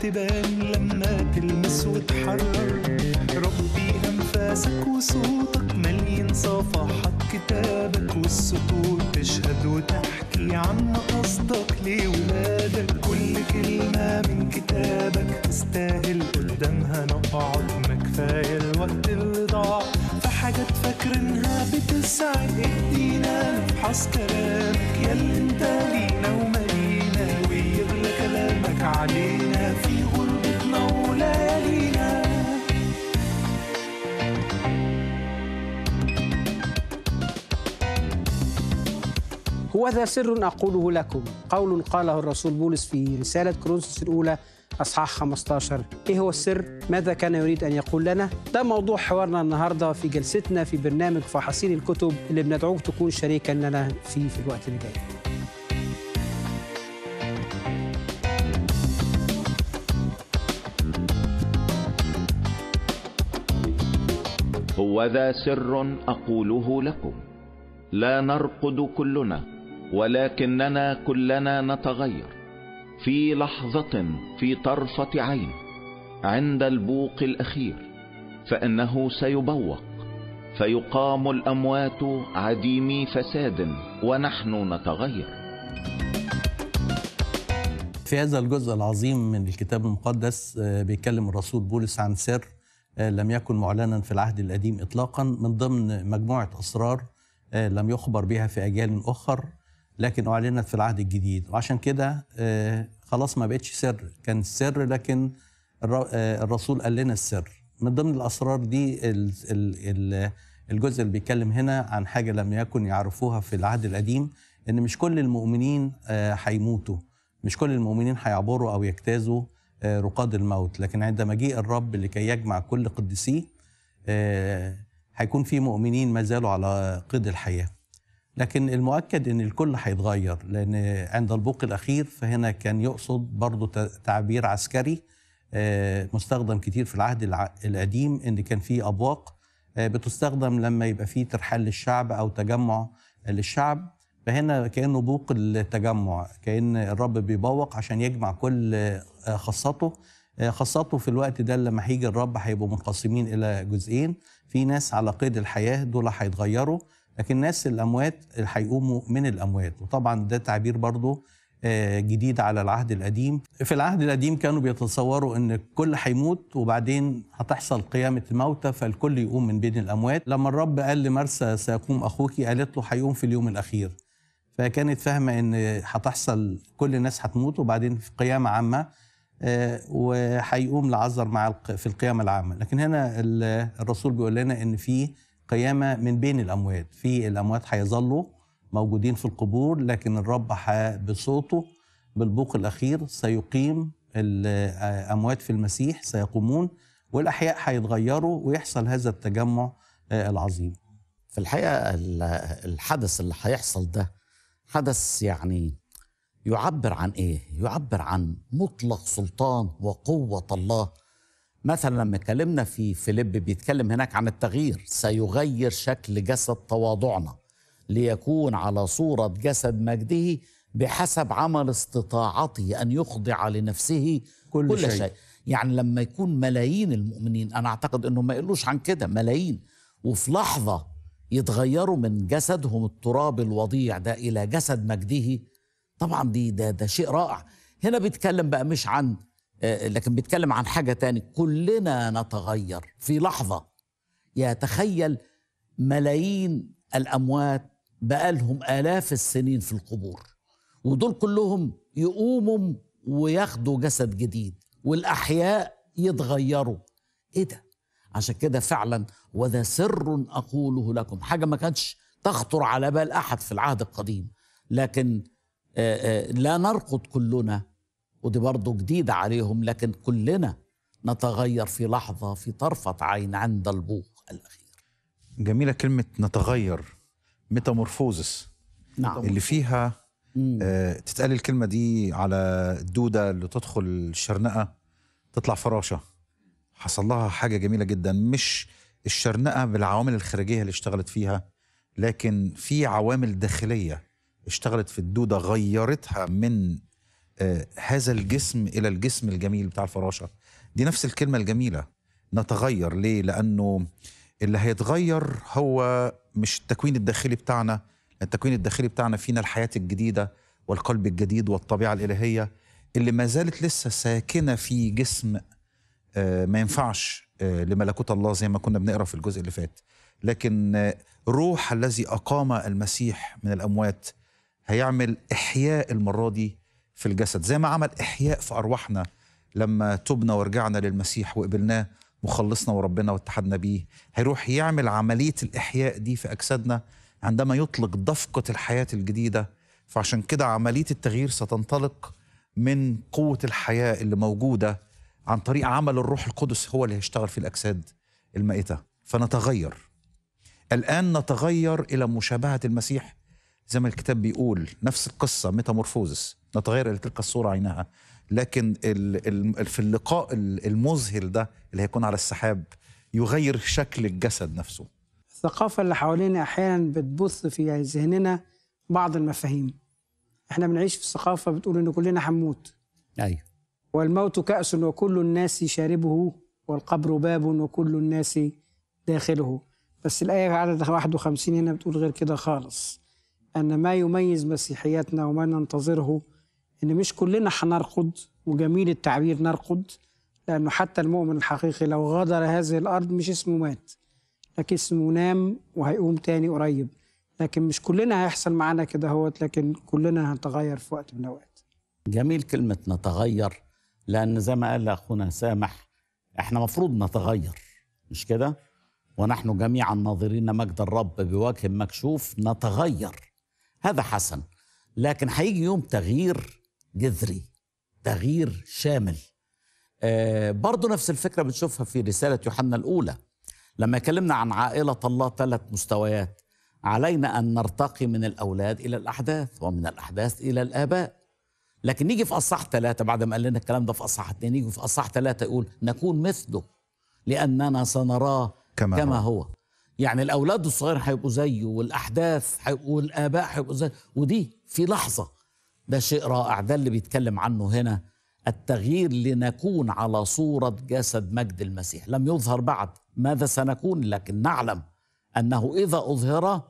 تبان لما تلمس وتحرر ربي أنفاسك وصوتك مليان صفحات كتابك والسطور تشهد وتحكي عن قصدك لولادك كل كلمة من كتابك تستاهل قدامها نقعد ما كفاية الوقت اللي ضاع في حاجات فاكرينها بتسعد ايدينا نفحص كلامك يا اللي انت لينا ومالينا ويغلى كلامك علينا وهذا سر أقوله لكم قول قاله الرسول بولس في رسالة كورنثوس الأولى أصحاح 15 إيه هو السر؟ ماذا كان يريد أن يقول لنا؟ ده موضوع حوارنا النهاردة في جلستنا في برنامج فحصيل الكتب اللي بندعوك تكون شريكا لنا فيه في الوقت اللي جاي هو ذا سر أقوله لكم لا نرقد كلنا ولكننا كلنا نتغير في لحظة في طرفة عين عند البوق الأخير فإنه سيبوق فيقام الأموات عديمي فساد ونحن نتغير في هذا الجزء العظيم من الكتاب المقدس آه، بيتكلم الرسول بولس عن سر آه، لم يكن معلنا في العهد القديم إطلاقا من ضمن مجموعة أسرار آه، لم يخبر بها في أجيال أخر لكن أعلنت في العهد الجديد وعشان كده آه، خلاص ما بقتش سر كان سر لكن آه، الرسول قال لنا السر من ضمن الأسرار دي الجزء اللي بيتكلم هنا عن حاجة لم يكن يعرفوها في العهد القديم إن مش كل المؤمنين آه، هيموتوا مش كل المؤمنين هيعبروا أو يجتازوا رقاد الموت لكن عند مجيء الرب لكي يجمع كل قدسيه هيكون في مؤمنين ما زالوا على قيد الحياه لكن المؤكد ان الكل هيتغير لان عند البوق الاخير فهنا كان يقصد برضه تعبير عسكري آه، مستخدم كتير في العهد القديم ان كان في ابواق آه، بتستخدم لما يبقى في ترحال للشعب او تجمع للشعب فهنا كانه بوق التجمع كان الرب بيبوق عشان يجمع كل آه، خاصته خاصته في الوقت ده لما هيجي الرب هيبقوا منقسمين الى جزئين في ناس على قيد الحياه دول هيتغيروا لكن الناس الاموات هيقوموا من الاموات وطبعا ده تعبير برضه آه، جديد على العهد القديم في العهد القديم كانوا بيتصوروا ان الكل هيموت وبعدين هتحصل قيامة الموتى فالكل يقوم من بين الأموات لما الرب قال لمرسى سيقوم أخوك قالت له هيقوم في اليوم الأخير فكانت فاهمة ان هتحصل كل الناس هتموت وبعدين في قيامة عامة آه، وهيقوم لعذر مع في القيامة العامة لكن هنا الرسول بيقول لنا ان في قيامه من بين الاموات في الاموات هيظلوا موجودين في القبور لكن الرب بصوته بالبوق الاخير سيقيم الاموات في المسيح سيقومون والاحياء هيتغيروا ويحصل هذا التجمع آه، العظيم في الحقيقه الحدث اللي هيحصل ده حدث يعني يعبر عن ايه يعبر عن مطلق سلطان وقوه الله مثلا لما اتكلمنا في فيليب بيتكلم هناك عن التغيير سيغير شكل جسد تواضعنا ليكون على صورة جسد مجده بحسب عمل استطاعته أن يخضع لنفسه كل, كل شيء. شيء يعني لما يكون ملايين المؤمنين أنا أعتقد أنهم ما يقولوش عن كده ملايين وفي لحظة يتغيروا من جسدهم التراب الوضيع ده إلى جسد مجده طبعا دي ده, ده شيء رائع هنا بيتكلم بقى مش عن آه، لكن بيتكلم عن حاجة تاني كلنا نتغير في لحظة يتخيل ملايين الأموات بقالهم آلاف السنين في القبور ودول كلهم يقوموا وياخدوا جسد جديد والأحياء يتغيروا إيه ده؟ عشان كده فعلا وذا سر أقوله لكم حاجة ما كانتش تخطر على بال أحد في العهد القديم لكن آه، آه، لا نرقد كلنا ودي برضه جديدة عليهم لكن كلنا نتغير في لحظة في طرفة عين عند البوق الأخير جميلة كلمة نتغير ميتامورفوزس نعم اللي فيها آه تتقال الكلمة دي على الدودة اللي تدخل الشرنقة تطلع فراشة حصل لها حاجة جميلة جدا مش الشرنقة بالعوامل الخارجية اللي اشتغلت فيها لكن في عوامل داخلية اشتغلت في الدودة غيرتها من آه، هذا الجسم الى الجسم الجميل بتاع الفراشه دي نفس الكلمه الجميله نتغير ليه لانه اللي هيتغير هو مش التكوين الداخلي بتاعنا التكوين الداخلي بتاعنا فينا الحياه الجديده والقلب الجديد والطبيعه الالهيه اللي ما زالت لسه ساكنه في جسم آه، ما ينفعش آه، لملكوت الله زي ما كنا بنقرا في الجزء اللي فات لكن روح الذي اقام المسيح من الاموات هيعمل احياء المره دي في الجسد زي ما عمل إحياء في أرواحنا لما تبنا ورجعنا للمسيح وقبلناه مخلصنا وربنا واتحدنا بيه هيروح يعمل عملية الإحياء دي في أجسادنا عندما يطلق دفقة الحياة الجديدة فعشان كده عملية التغيير ستنطلق من قوة الحياة اللي موجودة عن طريق عمل الروح القدس هو اللي هيشتغل في الأجساد المائتة فنتغير الآن نتغير إلى مشابهة المسيح زي ما الكتاب بيقول نفس القصه ميتامورفوزس نتغير الى تلك الصوره عينها لكن في اللقاء المذهل ده اللي هيكون على السحاب يغير شكل الجسد نفسه الثقافة اللي حوالينا أحيانا بتبث في ذهننا بعض المفاهيم احنا بنعيش في ثقافة بتقول إن كلنا هنموت أيوه والموت كأس وكل الناس شاربه والقبر باب وكل الناس داخله بس الآية عدد 51 هنا بتقول غير كده خالص أن ما يميز مسيحيتنا وما ننتظره إن مش كلنا هنرقد وجميل التعبير نرقد لأنه حتى المؤمن الحقيقي لو غادر هذه الأرض مش اسمه مات لكن اسمه نام وهيقوم تاني قريب لكن مش كلنا هيحصل معانا كده هوت لكن كلنا هنتغير في وقت من الأوقات جميل كلمة نتغير لأن زي ما قال أخونا سامح احنا مفروض نتغير مش كده ونحن جميعا ناظرين مجد الرب بوجه مكشوف نتغير هذا حسن لكن هيجي يوم تغيير جذري تغيير شامل آه برضو نفس الفكرة بنشوفها في رسالة يوحنا الأولى لما كلمنا عن عائلة الله ثلاث مستويات علينا أن نرتقي من الأولاد إلى الأحداث ومن الأحداث إلى الآباء لكن نيجي في أصح ثلاثة بعد ما قال لنا الكلام ده في أصح اثنين نيجي في أصح ثلاثة يقول نكون مثله لأننا سنراه كما, كما هو. هو يعني الاولاد الصغير هيبقوا زيه والاحداث هيبقوا والاباء هيبقوا زيه ودي في لحظه ده شيء رائع ده اللي بيتكلم عنه هنا التغيير لنكون على صوره جسد مجد المسيح لم يظهر بعد ماذا سنكون لكن نعلم انه اذا اظهر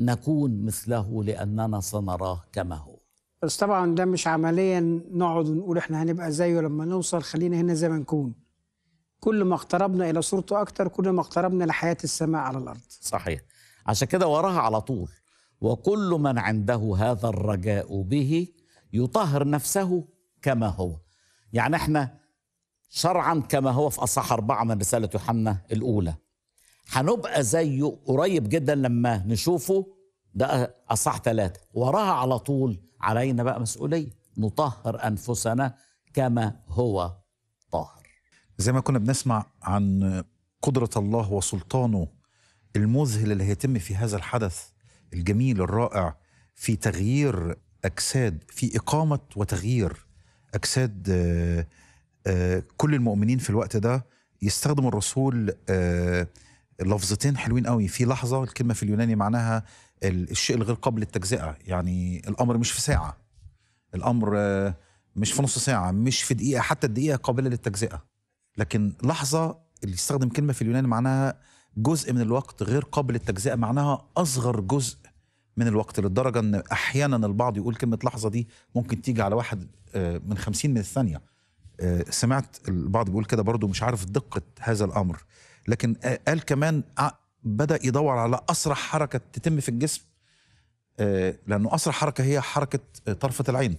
نكون مثله لاننا سنراه كما هو بس طبعا ده مش عمليا نقعد نقول احنا هنبقى زيه لما نوصل خلينا هنا زي ما نكون كل ما اقتربنا إلى صورته أكتر كل ما اقتربنا لحياة السماء على الأرض صحيح عشان كده وراها على طول وكل من عنده هذا الرجاء به يطهر نفسه كما هو يعني احنا شرعا كما هو في أصح أربعة من رسالة يوحنا الأولى هنبقى زيه قريب جدا لما نشوفه ده أصح ثلاثة وراها على طول علينا بقى مسؤولية نطهر أنفسنا كما هو طاهر زي ما كنا بنسمع عن قدرة الله وسلطانه المذهل اللي هيتم في هذا الحدث الجميل الرائع في تغيير أجساد في إقامة وتغيير أجساد آه، آه، كل المؤمنين في الوقت ده يستخدم الرسول آه، لفظتين حلوين قوي في لحظة الكلمة في اليوناني معناها الشيء الغير قابل للتجزئة يعني الأمر مش في ساعة الأمر مش في نص ساعة مش في دقيقة حتى الدقيقة قابلة للتجزئة لكن لحظه اللي يستخدم كلمه في اليونان معناها جزء من الوقت غير قابل للتجزئه معناها اصغر جزء من الوقت للدرجه ان احيانا البعض يقول كلمه لحظه دي ممكن تيجي على واحد آه، من خمسين من الثانيه آه، سمعت البعض بيقول كده برضو مش عارف دقه هذا الامر لكن آه، قال كمان بدا يدور على اسرع حركه تتم في الجسم لانه اسرع حركه هي حركه طرفه العين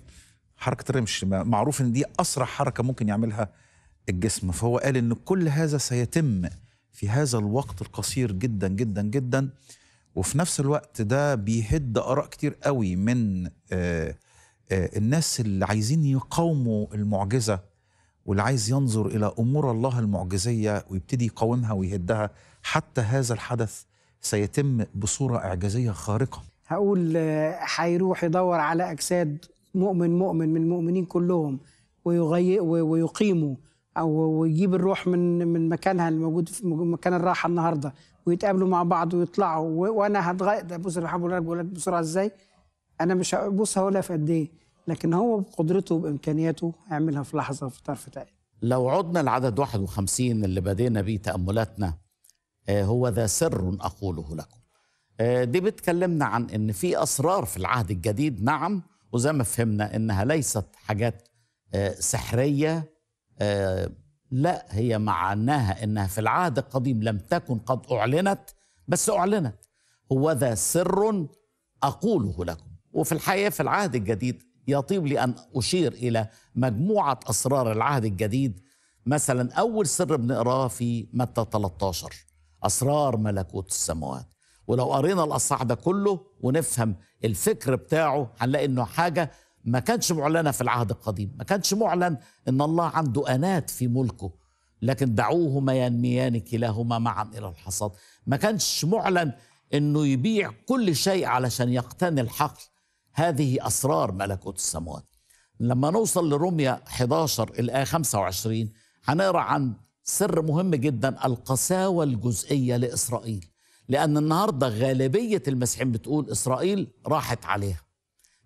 حركه الرمش معروف ان دي اسرع حركه ممكن يعملها الجسم فهو قال ان كل هذا سيتم في هذا الوقت القصير جدا جدا جدا وفي نفس الوقت ده بيهد اراء كتير قوي من آه، آه، الناس اللي عايزين يقاوموا المعجزه واللي عايز ينظر الى امور الله المعجزيه ويبتدي يقاومها ويهدها حتى هذا الحدث سيتم بصوره اعجازيه خارقه. هقول آه، هيروح يدور على اجساد مؤمن مؤمن من المؤمنين كلهم ويغي ويقيموا او ويجيب الروح من من مكانها الموجود في مكان الراحه النهارده ويتقابلوا مع بعض ويطلعوا وانا هتغير بص انا بقول لك لك بسرعه ازاي انا مش بص هقول في قد ايه لكن هو بقدرته بامكانياته هيعملها في لحظه في طرف تاني لو عدنا لعدد 51 اللي بدينا بيه تاملاتنا آه، هو ذا سر اقوله لكم آه، دي بتكلمنا عن ان في اسرار في العهد الجديد نعم وزي ما فهمنا انها ليست حاجات آه، سحريه آه، لا هي معناها انها في العهد القديم لم تكن قد اعلنت بس اعلنت هو ذا سر اقوله لكم وفي الحقيقه في العهد الجديد يطيب لي ان اشير الى مجموعه اسرار العهد الجديد مثلا اول سر بنقراه في متى 13 اسرار ملكوت السماوات ولو قرينا الاصحاح ده كله ونفهم الفكر بتاعه هنلاقي انه حاجه ما كانتش معلنة في العهد القديم ما كانش معلن أن الله عنده أنات في ملكه لكن دعوهما ينميان كلاهما معا إلى الحصاد ما كانش معلن أنه يبيع كل شيء علشان يقتني الحقل هذه أسرار ملكوت السماوات لما نوصل لرمية 11 الآية 25 هنقرأ عن سر مهم جدا القساوة الجزئية لإسرائيل لأن النهاردة غالبية المسيحيين بتقول إسرائيل راحت عليها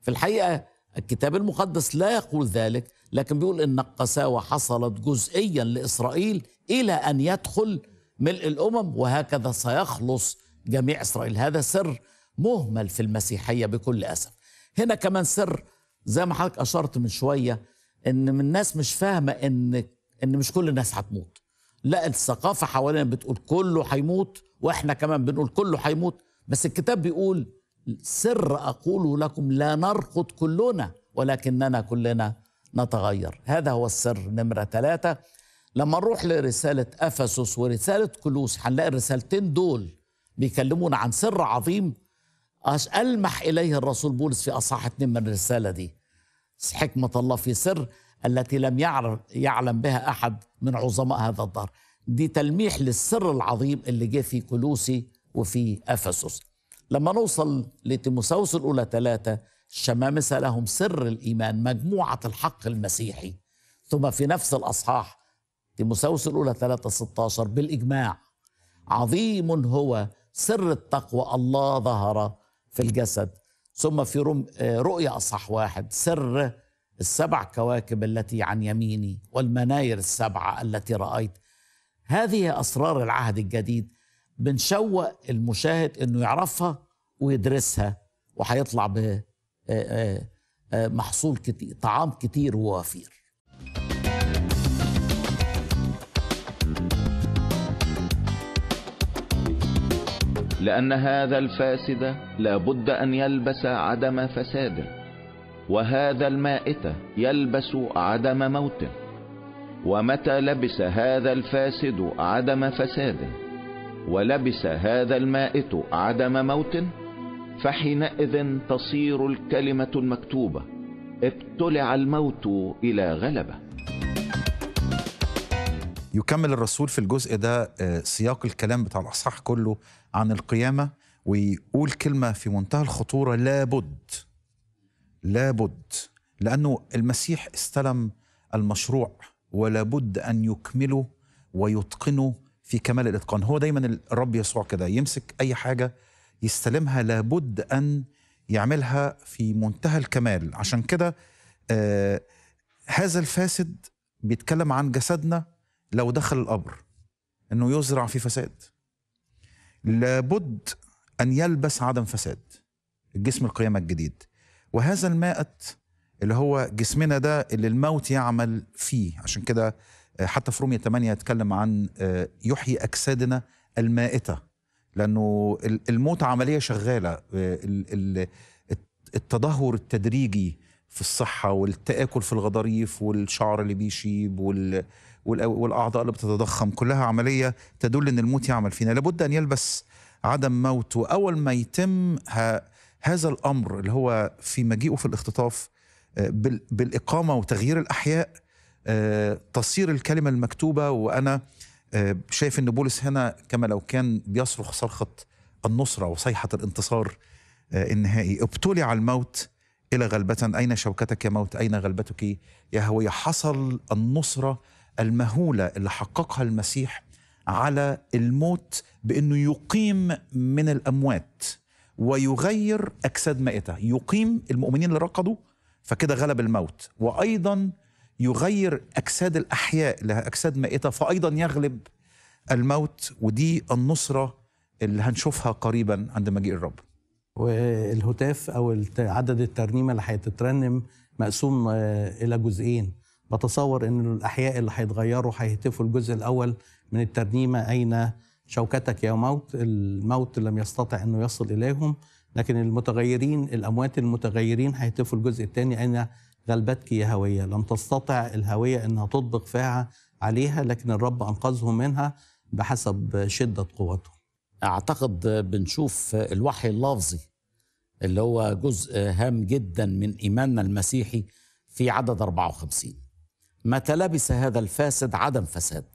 في الحقيقة الكتاب المقدس لا يقول ذلك لكن بيقول ان القساوه حصلت جزئيا لاسرائيل الى ان يدخل ملء الامم وهكذا سيخلص جميع اسرائيل هذا سر مهمل في المسيحيه بكل اسف هنا كمان سر زي ما حضرتك اشرت من شويه ان من الناس مش فاهمه ان ان مش كل الناس هتموت لا الثقافه حوالينا بتقول كله هيموت واحنا كمان بنقول كله هيموت بس الكتاب بيقول سر أقول لكم لا نرقد كلنا ولكننا كلنا نتغير هذا هو السر نمرة ثلاثة لما نروح لرسالة أفسس ورسالة كلوس هنلاقي الرسالتين دول بيكلمونا عن سر عظيم ألمح إليه الرسول بولس في أصحاح اثنين من الرسالة دي حكمة الله في سر التي لم يعرف يعلم بها أحد من عظماء هذا الدار دي تلميح للسر العظيم اللي جه في كلوسي وفي أفسس لما نوصل لتيموساوس الأولى ثلاثة الشمامسة لهم سر الإيمان مجموعة الحق المسيحي ثم في نفس الأصحاح تيموساوس الأولى ثلاثة 16 بالإجماع عظيم هو سر التقوى الله ظهر في الجسد ثم في آه، رؤيا أصح واحد سر السبع كواكب التي عن يميني والمناير السبعة التي رأيت هذه أسرار العهد الجديد بنشوق المشاهد انه يعرفها ويدرسها وهيطلع ب آه، آه، آه، محصول كتير طعام كتير ووفير لان هذا الفاسد لابد ان يلبس عدم فساده وهذا المائت يلبس عدم موته ومتى لبس هذا الفاسد عدم فساده ولبس هذا المائت عدم موت فحينئذ تصير الكلمة المكتوبة ابتلع الموت إلى غلبة يكمل الرسول في الجزء ده آه، سياق الكلام بتاع الأصحاح كله عن القيامة ويقول كلمة في منتهى الخطورة لابد لابد لأنه المسيح استلم المشروع ولابد أن يكمله ويتقنه في كمال الاتقان هو دايما الرب يسوع كده يمسك اي حاجه يستلمها لابد ان يعملها في منتهى الكمال عشان كده آه هذا الفاسد بيتكلم عن جسدنا لو دخل القبر انه يزرع في فساد لابد ان يلبس عدم فساد الجسم القيامه الجديد وهذا المائت اللي هو جسمنا ده اللي الموت يعمل فيه عشان كده آه، حتى في رومية 8 يتكلم عن آه، يحيي أجسادنا المائتة لأنه الموت عملية شغالة آه، التدهور التدريجي في الصحة والتآكل في الغضاريف والشعر اللي بيشيب وال والأعضاء اللي بتتضخم كلها عملية تدل أن الموت يعمل فينا لابد أن يلبس عدم موت وأول ما يتم هذا الأمر اللي هو في مجيئه في الاختطاف بالإقامة وتغيير الأحياء آه، تصير الكلمة المكتوبة وأنا آه، شايف أن بولس هنا كما لو كان بيصرخ صرخة النصرة وصيحة الانتصار آه، النهائي ابتلع الموت إلى غلبة أين شوكتك يا موت أين غلبتك يا هوية حصل النصرة المهولة اللي حققها المسيح على الموت بأنه يقيم من الأموات ويغير أجساد مائتة يقيم المؤمنين اللي رقدوا فكده غلب الموت وأيضا يغير أجساد الأحياء لها أجساد مائتة فأيضا يغلب الموت ودي النصرة اللي هنشوفها قريبا عند مجيء الرب والهتاف أو عدد الترنيمة اللي هيتترنم مقسوم آه، إلى جزئين بتصور أن الأحياء اللي هيتغيروا هيهتفوا الجزء الأول من الترنيمة أين شوكتك يا موت الموت لم يستطع أنه يصل إليهم لكن المتغيرين الأموات المتغيرين هيهتفوا الجزء الثاني أين غلبتك يا هوية لم تستطع الهوية أنها تطبق فيها عليها لكن الرب أنقذهم منها بحسب شدة قوتهم أعتقد بنشوف الوحي اللفظي اللي هو جزء هام جدا من إيماننا المسيحي في عدد 54 متى لبس هذا الفاسد عدم فساد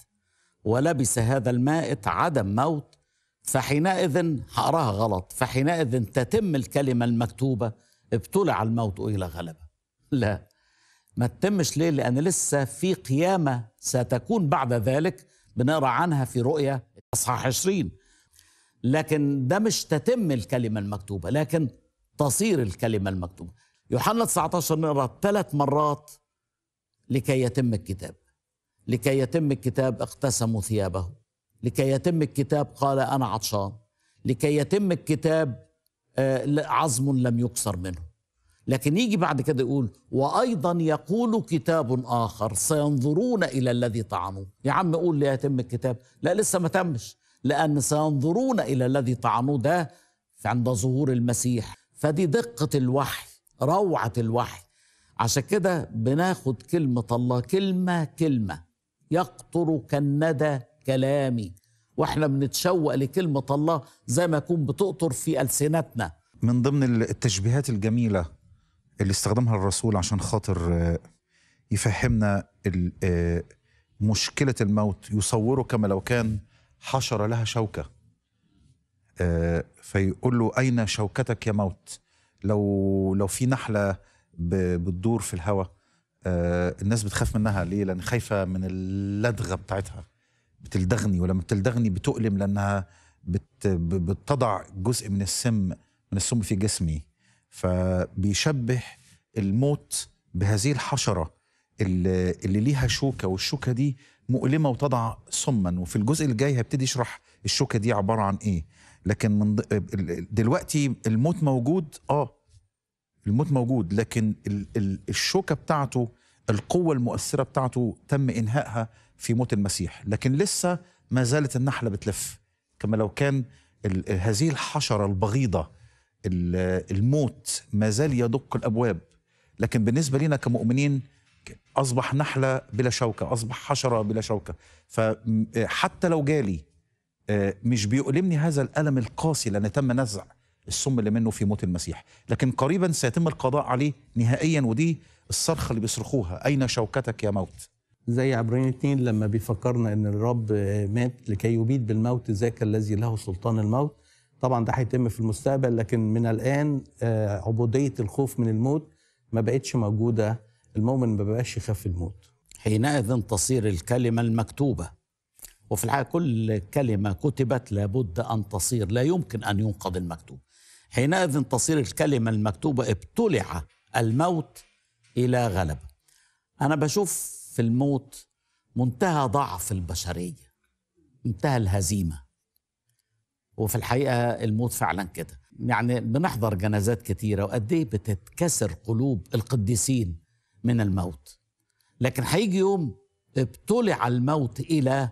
ولبس هذا المائت عدم موت فحينئذ هقراها غلط فحينئذ تتم الكلمة المكتوبة ابتلع الموت إلى غلبه لا ما تتمش ليه لأن لسه في قيامة ستكون بعد ذلك بنقرأ عنها في رؤية أصحاح 20 لكن ده مش تتم الكلمة المكتوبة لكن تصير الكلمة المكتوبة يوحنا 19 نقرأ ثلاث مرات لكي يتم الكتاب لكي يتم الكتاب اقتسموا ثيابه لكي يتم الكتاب قال أنا عطشان لكي يتم الكتاب آه، عظم لم يكسر منه لكن يجي بعد كده يقول وايضا يقول كتاب اخر سينظرون الى الذي طعنوه يا عم قول لي يتم الكتاب لا لسه ما تمش لان سينظرون الى الذي طعنوه ده عند ظهور المسيح فدي دقه الوحي روعه الوحي عشان كده بناخد كلمه الله كلمه كلمه يقطر كالندى كلامي واحنا بنتشوق لكلمه الله زي ما يكون بتقطر في السنتنا من ضمن التشبيهات الجميله اللي استخدمها الرسول عشان خاطر آه، يفهمنا آه، مشكلة الموت يصوره كما لو كان حشره لها شوكة آه، فيقول له أين شوكتك يا موت لو لو في نحلة بتدور في الهواء الناس بتخاف منها ليه لأن خايفة من اللدغة بتاعتها بتلدغني ولما بتلدغني بتؤلم لأنها بتضع جزء من السم من السم في جسمي فبيشبه الموت بهذه الحشره اللي, اللي ليها شوكه والشوكه دي مؤلمه وتضع سما وفي الجزء الجاي هبتدي اشرح الشوكه دي عباره عن ايه لكن من دلوقتي الموت موجود اه الموت موجود لكن الشوكه بتاعته القوه المؤثره بتاعته تم انهائها في موت المسيح لكن لسه ما زالت النحله بتلف كما لو كان هذه الحشره البغيضه الموت ما زال يدق الابواب لكن بالنسبه لنا كمؤمنين اصبح نحله بلا شوكه اصبح حشره بلا شوكه فحتى لو جالي آه، مش بيؤلمني هذا الالم القاسي لان تم نزع السم اللي منه في موت المسيح لكن قريبا سيتم القضاء عليه نهائيا ودي الصرخه اللي بيصرخوها اين شوكتك يا موت زي عبرين اتنين لما بيفكرنا ان الرب مات لكي يبيد بالموت ذاك الذي له سلطان الموت طبعا ده هيتم في المستقبل لكن من الان آه، عبوديه الخوف من الموت ما بقتش موجوده المؤمن ما بقاش يخاف الموت حينئذ تصير الكلمه المكتوبه وفي الحقيقه كل كلمه كتبت لابد ان تصير لا يمكن ان ينقض المكتوب حينئذ تصير الكلمه المكتوبه ابتلع الموت الى غلبه انا بشوف في الموت منتهى ضعف البشريه منتهى الهزيمه وفي الحقيقه الموت فعلا كده يعني بنحضر جنازات كتيره وقد ايه بتتكسر قلوب القديسين من الموت لكن هيجي يوم ابتلع الموت الى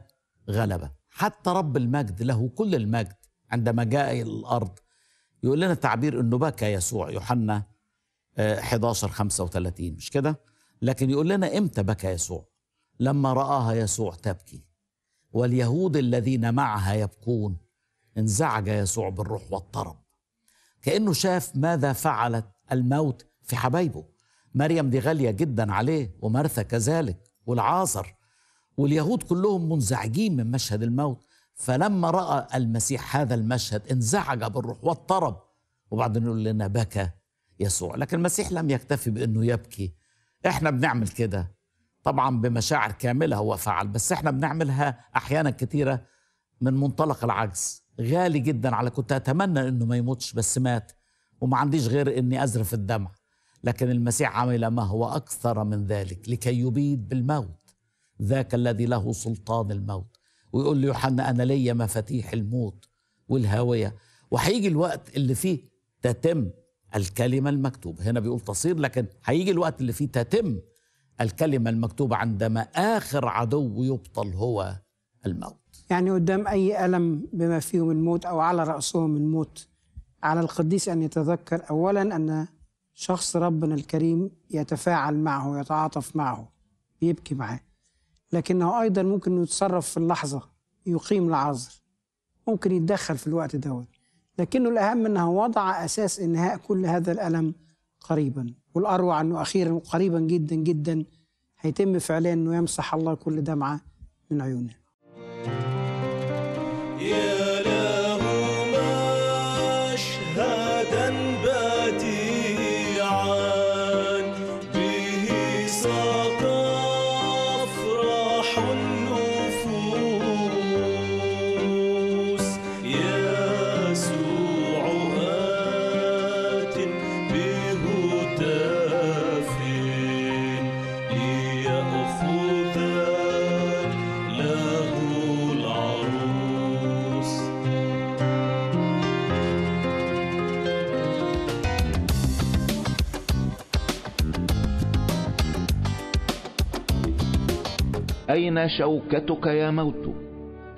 غلبه حتى رب المجد له كل المجد عندما جاء الى الارض يقول لنا تعبير انه بكى يسوع يوحنا 11 آه، 35 مش كده لكن يقول لنا امتى بكى يسوع لما راها يسوع تبكي واليهود الذين معها يبكون انزعج يسوع بالروح واضطرب كأنه شاف ماذا فعلت الموت في حبايبه مريم دي غالية جدا عليه ومرثى كذلك والعازر واليهود كلهم منزعجين من مشهد الموت فلما رأى المسيح هذا المشهد انزعج بالروح واضطرب وبعدين يقول لنا بكى يسوع لكن المسيح لم يكتفي بأنه يبكي احنا بنعمل كده طبعا بمشاعر كاملة هو فعل بس احنا بنعملها أحيانا كثيرة من منطلق العجز غالي جدا على كنت اتمنى انه ما يموتش بس مات وما عنديش غير اني ازرف الدمع لكن المسيح عمل ما هو اكثر من ذلك لكي يبيد بالموت ذاك الذي له سلطان الموت ويقول ليوحنا انا لي مفاتيح الموت والهاويه وهيجي الوقت اللي فيه تتم الكلمه المكتوبه هنا بيقول تصير لكن هيجي الوقت اللي فيه تتم الكلمه المكتوبه عندما اخر عدو يبطل هو الموت يعني قدام أي ألم بما فيهم الموت أو على رأسهم الموت على القديس أن يتذكر أولا أن شخص ربنا الكريم يتفاعل معه يتعاطف معه يبكي معاه لكنه أيضا ممكن يتصرف في اللحظة يقيم العذر ممكن يتدخل في الوقت دوت لكنه الأهم أنه وضع أساس إنهاء كل هذا الألم قريبا والأروع أنه أخيرا قريبا جدا جدا هيتم فعليا أنه يمسح الله كل دمعة من عيونه أين شوكتك يا موت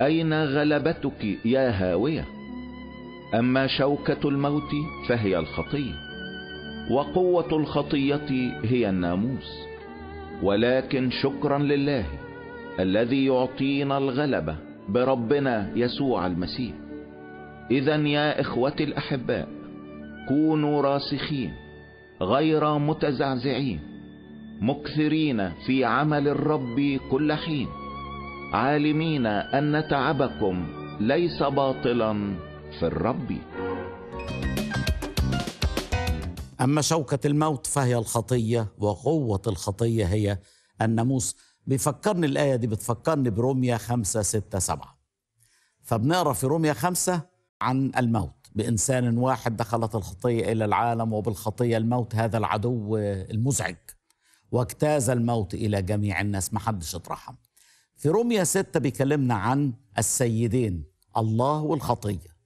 أين غلبتك يا هاوية أما شوكة الموت فهي الخطية وقوة الخطية هي الناموس ولكن شكرا لله الذي يعطينا الغلبة بربنا يسوع المسيح إذا يا إخوتي الأحباء كونوا راسخين غير متزعزعين مكثرين في عمل الرب كل حين عالمين ان تعبكم ليس باطلا في الرب اما شوكه الموت فهي الخطيه وقوه الخطيه هي الناموس بيفكرني الايه دي بتفكرني بروميا 5 6 7 فبنقرا في روميا 5 عن الموت بانسان واحد دخلت الخطيه الى العالم وبالخطيه الموت هذا العدو المزعج واجتاز الموت إلى جميع الناس محدش اترحم في روميا ستة بيكلمنا عن السيدين الله والخطية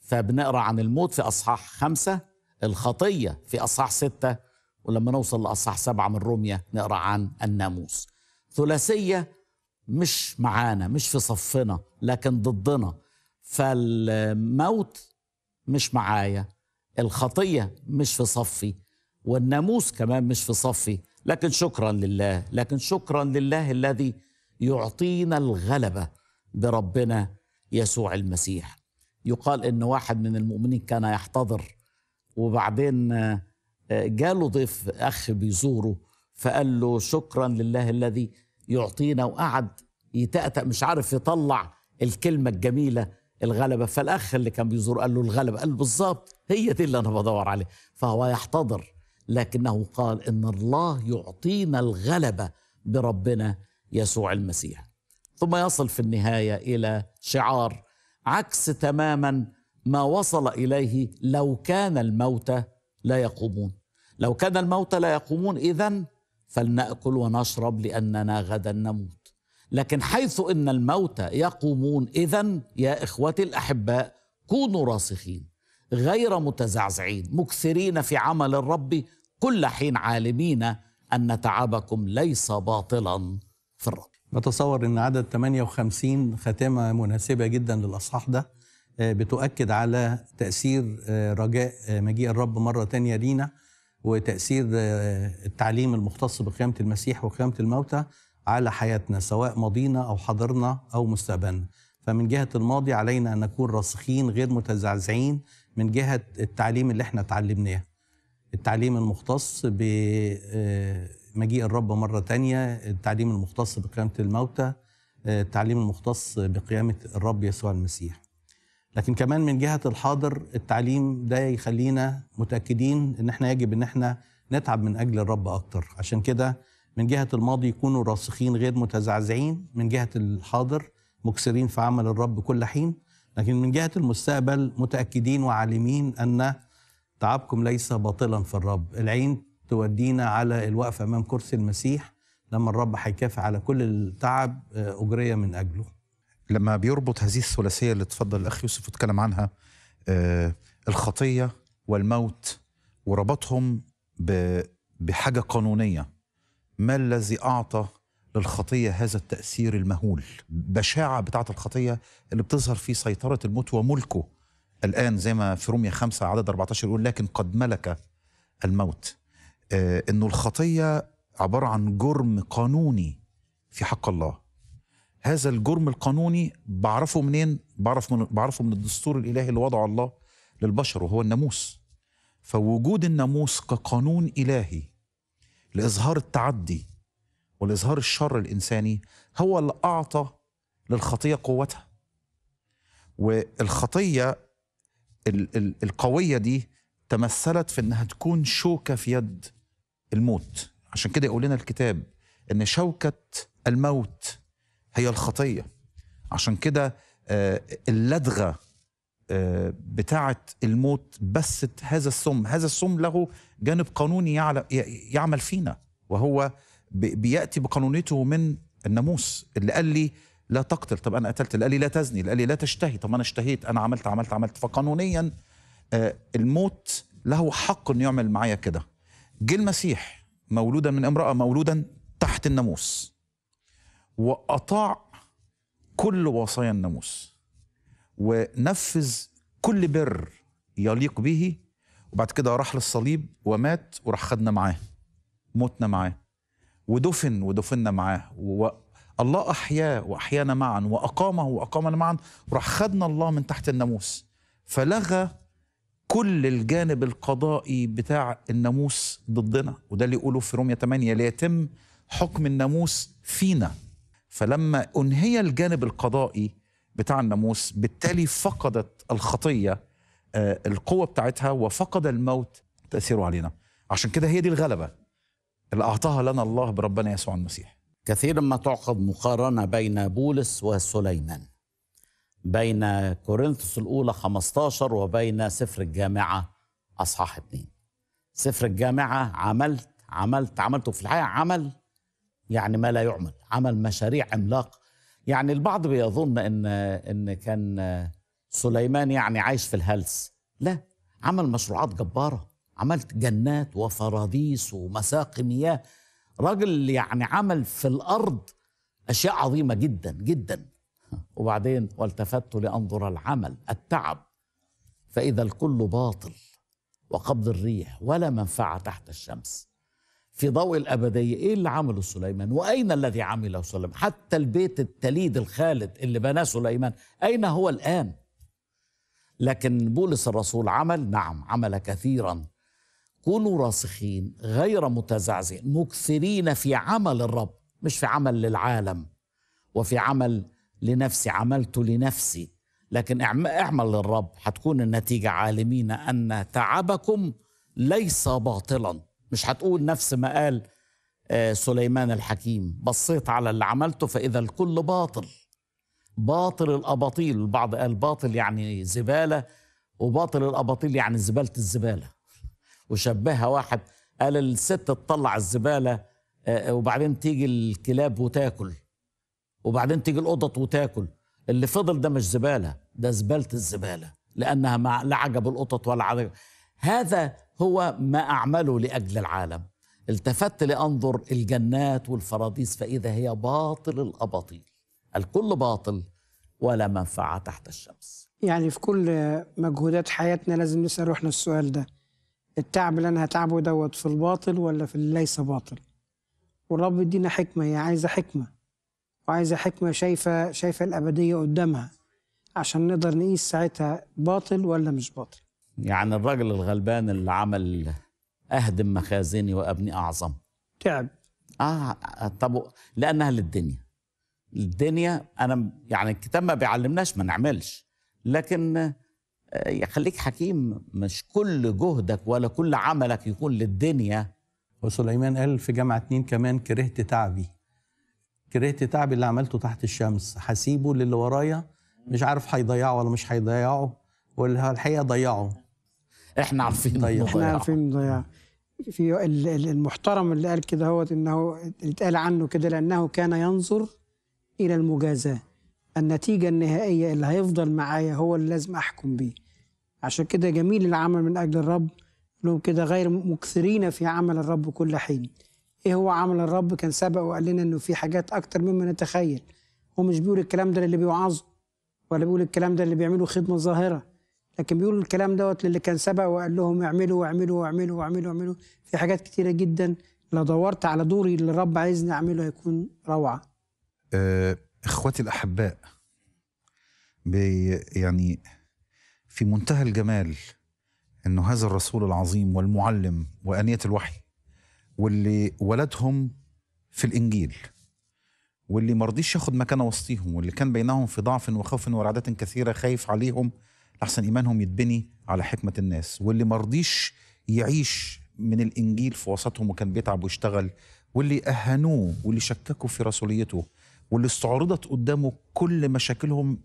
فبنقرأ عن الموت في أصحاح خمسة الخطية في أصحاح ستة ولما نوصل لأصحاح سبعة من روميا نقرأ عن الناموس ثلاثية مش معانا مش في صفنا لكن ضدنا فالموت مش معايا الخطية مش في صفي والناموس كمان مش في صفي لكن شكرا لله لكن شكرا لله الذي يعطينا الغلبه بربنا يسوع المسيح يقال ان واحد من المؤمنين كان يحتضر وبعدين جاله آه، ضيف اخ بيزوره فقال له شكرا لله الذي يعطينا وقعد يتأتأ مش عارف يطلع الكلمة الجميلة الغلبة فالأخ اللي كان بيزوره قال له الغلبة قال بالظبط هي دي اللي أنا بدور عليها فهو يحتضر لكنه قال ان الله يعطينا الغلبه بربنا يسوع المسيح ثم يصل في النهايه الى شعار عكس تماما ما وصل اليه لو كان الموتى لا يقومون لو كان الموتى لا يقومون اذا فلناكل ونشرب لاننا غدا نموت لكن حيث ان الموتى يقومون اذا يا اخوتي الاحباء كونوا راسخين غير متزعزعين مكثرين في عمل الرب كل حين عالمين أن تعبكم ليس باطلا في الرب بتصور أن عدد 58 ختامة مناسبة جدا للأصحاح ده آه، بتؤكد على تأثير آه، رجاء آه، مجيء الرب مرة تانية لينا وتأثير التعليم المختص بقيامة المسيح وقيامة الموتى على حياتنا سواء ماضينا أو حاضرنا أو مستقبلنا فمن جهة الماضي علينا أن نكون راسخين غير متزعزعين من جهه التعليم اللي احنا اتعلمناه التعليم المختص بمجيء آه، الرب مره تانية التعليم المختص بقيامه الموتى آه، التعليم المختص بقيامه الرب يسوع المسيح لكن كمان من جهه الحاضر التعليم ده يخلينا متاكدين ان احنا يجب ان احنا نتعب من اجل الرب اكتر عشان كده من جهه الماضي يكونوا راسخين غير متزعزعين من جهه الحاضر مكسرين في عمل الرب كل حين لكن من جهة المستقبل متأكدين وعالمين أن تعبكم ليس باطلا في الرب العين تودينا على الوقفة أمام كرسي المسيح لما الرب هيكافئ على كل التعب آه، أجرية من أجله لما بيربط هذه الثلاثية اللي تفضل الأخ يوسف اتكلم عنها آه الخطية والموت وربطهم بحاجة قانونية ما الذي أعطى للخطية هذا التأثير المهول بشاعة بتاعة الخطية اللي بتظهر في سيطرة الموت وملكه الآن زي ما في رومية خمسة عدد 14 يقول لكن قد ملك الموت آه أنه الخطية عبارة عن جرم قانوني في حق الله هذا الجرم القانوني بعرفه منين؟ بعرف من بعرفه من الدستور الإلهي اللي وضعه الله للبشر وهو الناموس فوجود الناموس كقانون إلهي لإظهار التعدي ولإظهار الشر الإنساني هو اللي أعطى للخطية قوتها والخطية ال ال القوية دي تمثلت في إنها تكون شوكة في يد الموت عشان كده يقول لنا الكتاب إن شوكة الموت هي الخطية عشان كده آه، اللدغة آه، بتاعة الموت بس هذا السم هذا السم له جانب قانوني يعمل فينا وهو بياتي بقانونيته من الناموس اللي قال لي لا تقتل طب انا قتلت اللي قال لي لا تزني اللي قال لي لا تشتهي طب انا اشتهيت انا عملت عملت عملت فقانونيا آه، الموت له حق انه يعمل معايا كده جه المسيح مولودا من امراه مولودا تحت الناموس واطاع كل وصايا الناموس ونفذ كل بر يليق به وبعد كده راح للصليب ومات وراح خدنا معاه متنا معاه ودفن ودفنا معاه والله احياه واحيانا معا واقامه واقامنا معا راح خدنا الله من تحت الناموس فلغى كل الجانب القضائي بتاع الناموس ضدنا وده اللي يقوله في رومية 8 ليتم حكم الناموس فينا فلما انهي الجانب القضائي بتاع الناموس بالتالي فقدت الخطيه آه، القوه بتاعتها وفقد الموت تاثيره علينا عشان كده هي دي الغلبه اللي أعطاها لنا الله بربنا يسوع المسيح كثيرا ما تعقد مقارنة بين بولس وسليمان بين كورنثوس الأولى 15 وبين سفر الجامعة أصحاح 2 سفر الجامعة عملت عملت عملته في الحقيقة عمل يعني ما لا يعمل عمل مشاريع عملاقة يعني البعض بيظن ان ان كان سليمان يعني عايش في الهلس لا عمل مشروعات جباره عملت جنات وفراديس ومساق مياه راجل يعني عمل في الارض اشياء عظيمه جدا جدا وبعدين والتفت لانظر العمل التعب فاذا الكل باطل وقبض الريح ولا منفعه تحت الشمس في ضوء الابديه ايه اللي عمله سليمان واين الذي عمله سليمان حتى البيت التليد الخالد اللي بناه سليمان اين هو الان لكن بولس الرسول عمل نعم عمل كثيرا كونوا راسخين غير متزعزعين مكثرين في عمل الرب مش في عمل للعالم وفي عمل لنفسي عملت لنفسي لكن اعمل للرب هتكون النتيجة عالمين أن تعبكم ليس باطلا مش هتقول نفس ما قال آه، سليمان الحكيم بصيت على اللي عملته فإذا الكل باطل باطل الأباطيل البعض قال باطل يعني زبالة وباطل الأباطيل يعني زبالة الزبالة وشبهها واحد قال الست تطلع الزبالة آه، آه، وبعدين تيجي الكلاب وتاكل وبعدين تيجي القطط وتاكل اللي فضل ده مش زبالة ده زبالة الزبالة لأنها ما لا عجب القطط ولا عجب هذا هو ما أعمله لأجل العالم التفت لأنظر الجنات والفراديس فإذا هي باطل الأباطيل الكل باطل ولا منفعة تحت الشمس يعني في كل مجهودات حياتنا لازم نسأل روحنا السؤال ده التعب اللي انا هتعبه دوت في الباطل ولا في اللي ليس باطل والرب يدينا حكمه هي عايزه حكمه وعايزه حكمه شايفه شايفه الابديه قدامها عشان نقدر نقيس ساعتها باطل ولا مش باطل يعني الراجل الغلبان اللي عمل اهدم مخازني وابني اعظم تعب اه طب لانها للدنيا الدنيا انا يعني الكتاب ما بيعلمناش ما نعملش لكن يخليك حكيم مش كل جهدك ولا كل عملك يكون للدنيا وسليمان قال في جامعة اتنين كمان كرهت تعبي كرهت تعبي اللي عملته تحت الشمس هسيبه للي ورايا مش عارف هيضيعه ولا مش هيضيعه والحقيقة الحقيقة ضيعه احنا عارفين طيب. ضيعه احنا عارفين ضيعه في المحترم اللي قال كده هو انه اتقال عنه كده لانه كان ينظر الى المجازاه النتيجة النهائية اللي هيفضل معايا هو اللي لازم أحكم بيه عشان كده جميل العمل من أجل الرب لهم كده غير مكثرين في عمل الرب كل حين إيه هو عمل الرب كان سبق وقال لنا إنه في حاجات أكتر مما نتخيل هو مش بيقول الكلام ده للي بيوعظه ولا بيقول الكلام ده اللي بيعملوا خدمة ظاهرة لكن بيقول الكلام دوت للي كان سبق وقال لهم اعملوا واعملوا واعملوا واعملوا واعملوا في حاجات كتيرة جدا لو دورت على دوري اللي الرب عايزني أعمله هيكون روعة آه، اخوتي الاحباء يعني في منتهى الجمال انه هذا الرسول العظيم والمعلم وانيه الوحي واللي ولدهم في الانجيل واللي ما رضيش ياخد مكانه وسطيهم واللي كان بينهم في ضعف وخوف ورعدات كثيره خايف عليهم لحسن ايمانهم يتبني على حكمه الناس واللي ما رضيش يعيش من الانجيل في وسطهم وكان بيتعب ويشتغل واللي اهانوه واللي شككوا في رسوليته واللي استعرضت قدامه كل مشاكلهم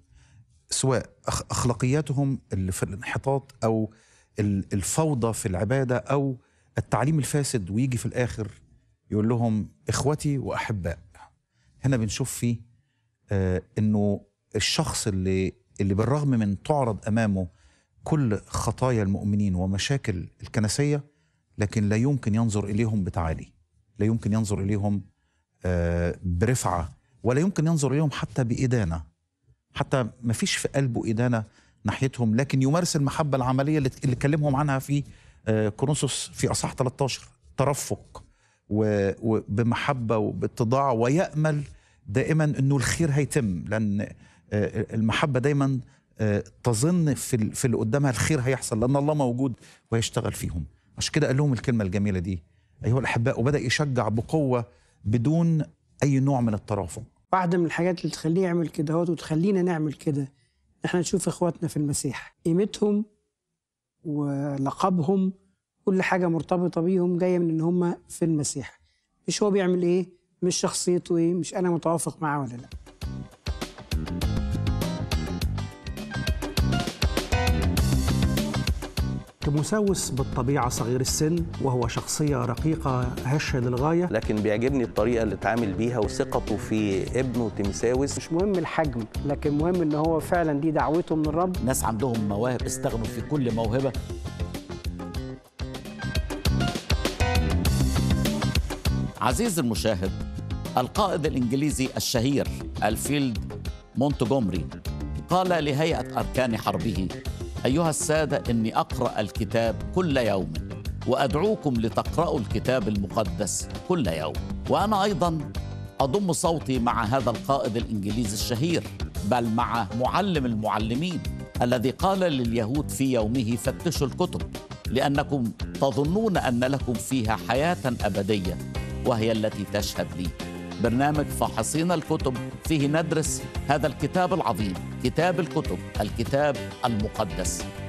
سواء اخلاقياتهم اللي في الانحطاط او الفوضى في العباده او التعليم الفاسد ويجي في الاخر يقول لهم اخوتي واحباء هنا بنشوف فيه آه انه الشخص اللي اللي بالرغم من تعرض امامه كل خطايا المؤمنين ومشاكل الكنسيه لكن لا يمكن ينظر اليهم بتعالي لا يمكن ينظر اليهم آه برفعه ولا يمكن ينظر إليهم حتى بإدانة حتى ما فيش في قلبه إدانة ناحيتهم لكن يمارس المحبة العملية اللي اتكلمهم عنها في آه، كورنثوس في أصحاح 13 ترفق وبمحبة وباتضاع ويأمل دائما أنه الخير هيتم لأن آه، المحبة دايما آه، تظن في في اللي قدامها الخير هيحصل لان الله موجود ويشتغل فيهم عشان كده قال لهم الكلمه الجميله دي ايها الاحباء وبدا يشجع بقوه بدون اي نوع من الترافق واحدة من الحاجات اللي تخليه يعمل كده وتخلينا نعمل كده احنا نشوف اخواتنا في المسيح قيمتهم ولقبهم كل حاجة مرتبطة بيهم جاية من ان هم في المسيح مش هو بيعمل ايه مش شخصيته ايه مش انا متوافق معاه ولا لا كمساوس بالطبيعة صغير السن وهو شخصية رقيقة هشة للغاية لكن بيعجبني الطريقة اللي اتعامل بيها وثقته في ابنه تمساوس مش مهم الحجم لكن مهم ان هو فعلا دي دعوته من الرب ناس عندهم مواهب استغنوا في كل موهبة عزيز المشاهد القائد الإنجليزي الشهير الفيلد مونتجومري قال لهيئة أركان حربه أيها السادة إني أقرأ الكتاب كل يوم وأدعوكم لتقرأوا الكتاب المقدس كل يوم وأنا أيضا أضم صوتي مع هذا القائد الإنجليزي الشهير بل مع معلم المعلمين الذي قال لليهود في يومه فتشوا الكتب لأنكم تظنون أن لكم فيها حياة أبدية وهي التي تشهد لي برنامج فحصينا الكتب فيه ندرس هذا الكتاب العظيم كتاب الكتب الكتاب المقدس